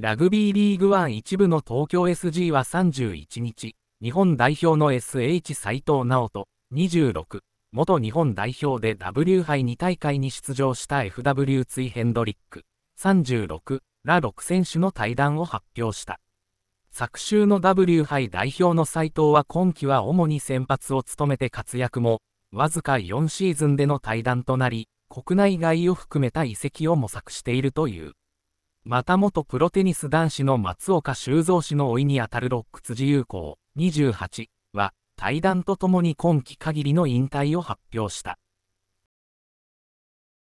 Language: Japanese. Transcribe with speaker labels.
Speaker 1: ラグビーリーグワン一部の東京 SG は31日、日本代表の SH 斎藤直人、26、元日本代表で W 杯2大会に出場した FW ツイヘンドリック、36ら6選手の対談を発表した。昨週の W 杯代表の斎藤は今季は主に先発を務めて活躍も、わずか4シーズンでの対談となり、国内外を含めた移籍を模索しているという。また元プロテニス男子の松岡修造氏の老いにあたるロック辻友好28は、対談とともに今季限りの引退を発表した。